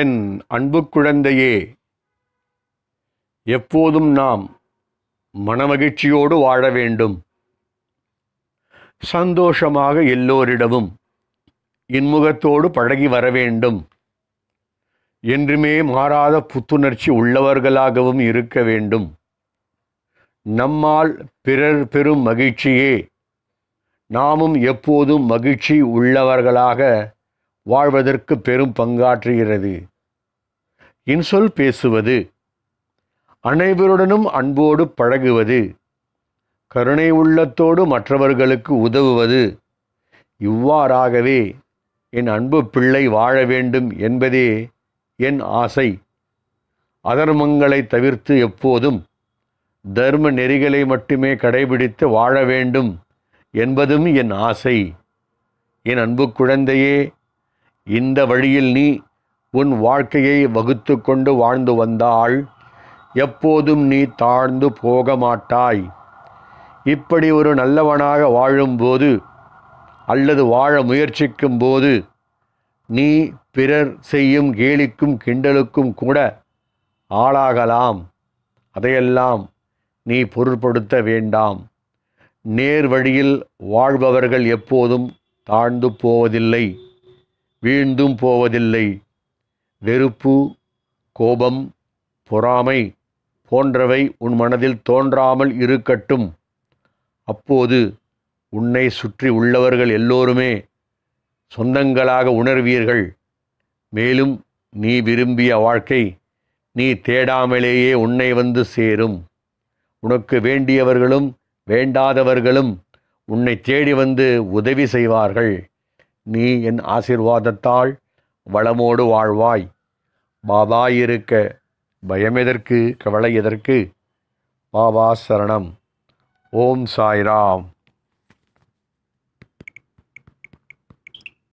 என் அன்பு குழந்தையே எப்போதும் நாம் மனமகிழ்ச்சியோடு வாழ வேண்டும் சந்தோஷமாக எல்லோரிடமும் இன்முகத்தோடு பழகி வர வேண்டும் என்றுமே மாறாத புத்துணர்ச்சி உள்ளவர்களாகவும் இருக்க வேண்டும் நம்மால் பிறர் பெரும் மகிழ்ச்சியே நாமும் எப்போதும் மகிழ்ச்சி உள்ளவர்களாக வாழ்வதற்கு பெரும் பங்காற்றுகிறது இன்சொல் பேசுவது அனைவருடனும் அன்போடு பழகுவது கருணை உள்ளத்தோடு மற்றவர்களுக்கு உதவுவது இவ்வாறாகவே என் அன்பு பிள்ளை வாழ வேண்டும் என்பதே என் ஆசை அதர்மங்களை தவிர்த்து எப்போதும் தர்ம நெறிகளை மட்டுமே கடைபிடித்து வாழ வேண்டும் என்பதும் என் ஆசை என் அன்பு குழந்தையே இந்த வழியில் நீ உன் வாழ்க்கையை வகுத்து கொண்டு வாழ்ந்து வந்தால் எப்போதும் நீ தாழ்ந்து போக மாட்டாய் இப்படி ஒரு நல்லவனாக வாழும்போது அல்லது வாழ முயற்சிக்கும் போது நீ பிறர் செய்யும் கேலிக்கும் கிண்டலுக்கும் கூட ஆளாகலாம் அதையெல்லாம் நீ பொருட்படுத்த வேண்டாம் நேர் வழியில் வாழ்பவர்கள் எப்போதும் தாழ்ந்து போவதில்லை வீழ்ந்தும் போவதில்லை வெறுப்பு கோபம் பொறாமை போன்றவை உன் மனதில் தோன்றாமல் இருக்கட்டும் அப்போது உன்னை சுற்றி உள்ளவர்கள் எல்லோருமே சொந்தங்களாக உணர்வீர்கள் மேலும் நீ விரும்பிய வாழ்க்கை நீ தேடாமலேயே உன்னை வந்து சேரும் உனக்கு வேண்டியவர்களும் வேண்டாதவர்களும் உன்னை தேடி வந்து உதவி செய்வார்கள் நீ என் ஆசிர்வாதத்தால் வளமோடு வாழ்வாய் மாதாயிருக்க பயம் எதற்கு கவலை எதற்கு மாவா சரணம் ஓம் சாய்ராம்